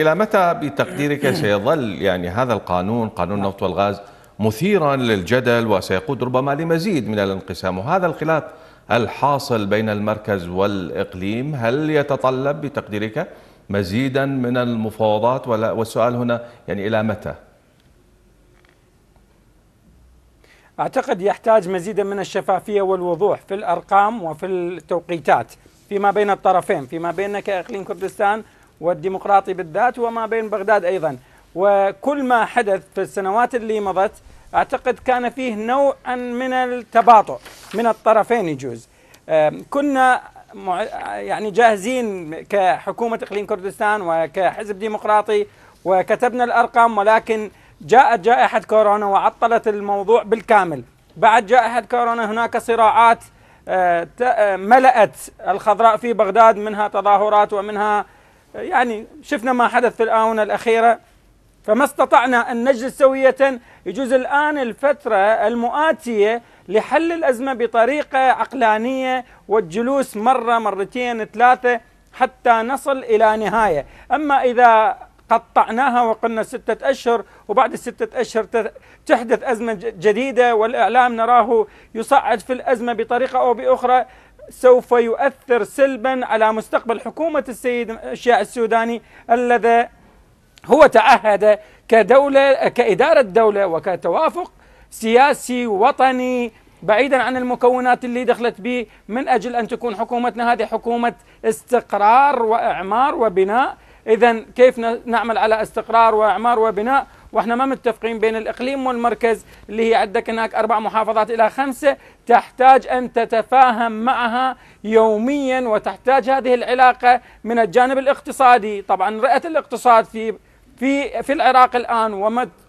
إلى متى بتقديرك سيظل يعني هذا القانون قانون النفط والغاز مثيرا للجدل وسيقود ربما لمزيد من الانقسام وهذا الخلاف الحاصل بين المركز والإقليم هل يتطلب بتقديرك مزيدا من المفاوضات والسؤال هنا يعني إلى متى؟ أعتقد يحتاج مزيدا من الشفافية والوضوح في الأرقام وفي التوقيتات فيما بين الطرفين فيما بيننا كإقليم كردستان والديمقراطي بالذات وما بين بغداد أيضا وكل ما حدث في السنوات اللي مضت أعتقد كان فيه نوعا من التباطؤ من الطرفين يجوز كنا يعني جاهزين كحكومة إقليم كردستان وكحزب ديمقراطي وكتبنا الأرقام ولكن جاءت جائحة كورونا وعطلت الموضوع بالكامل بعد جائحة كورونا هناك صراعات أه، أه، ملأت الخضراء في بغداد منها تظاهرات ومنها يعني شفنا ما حدث في الآونة الأخيرة فما استطعنا أن نجلس سوية يجوز الآن الفترة المؤاتية لحل الأزمة بطريقة عقلانية والجلوس مرة مرتين ثلاثة حتى نصل إلى نهاية أما إذا قطعناها وقلنا ستة أشهر وبعد الستة أشهر تحدث أزمة جديدة والإعلام نراه يصعد في الأزمة بطريقة أو بأخرى سوف يؤثر سلبا على مستقبل حكومة السيد الشيع السوداني الذي هو تعهد كدولة كإدارة دولة وكتوافق سياسي وطني بعيدا عن المكونات اللي دخلت به من أجل أن تكون حكومتنا هذه حكومة استقرار وإعمار وبناء إذا كيف نعمل على استقرار وإعمار وبناء واحنا ما متفقين بين الاقليم والمركز اللي هي عندك هناك اربع محافظات الى خمسه تحتاج ان تتفاهم معها يوميا وتحتاج هذه العلاقه من الجانب الاقتصادي، طبعا رئه الاقتصاد في في في العراق الان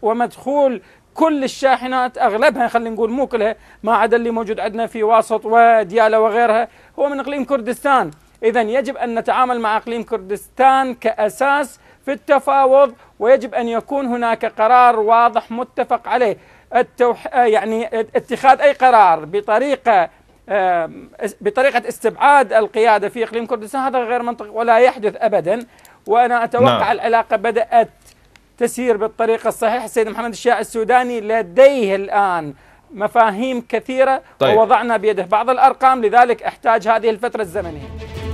ومدخول كل الشاحنات اغلبها خلينا نقول مو كلها ما عدا اللي موجود عندنا في واسط ودياله وغيرها هو من اقليم كردستان، اذا يجب ان نتعامل مع اقليم كردستان كاساس في التفاوض ويجب أن يكون هناك قرار واضح متفق عليه التوح... آه، يعني اتخاذ أي قرار بطريقة آه، بطريقة استبعاد القيادة في إقليم كردستان هذا غير منطقي ولا يحدث أبدا وأنا أتوقع نعم. العلاقة بدأت تسير بالطريقة الصحيحة السيد محمد الشاع السوداني لديه الآن مفاهيم كثيرة طيب. ووضعنا بيده بعض الأرقام لذلك احتاج هذه الفترة الزمنية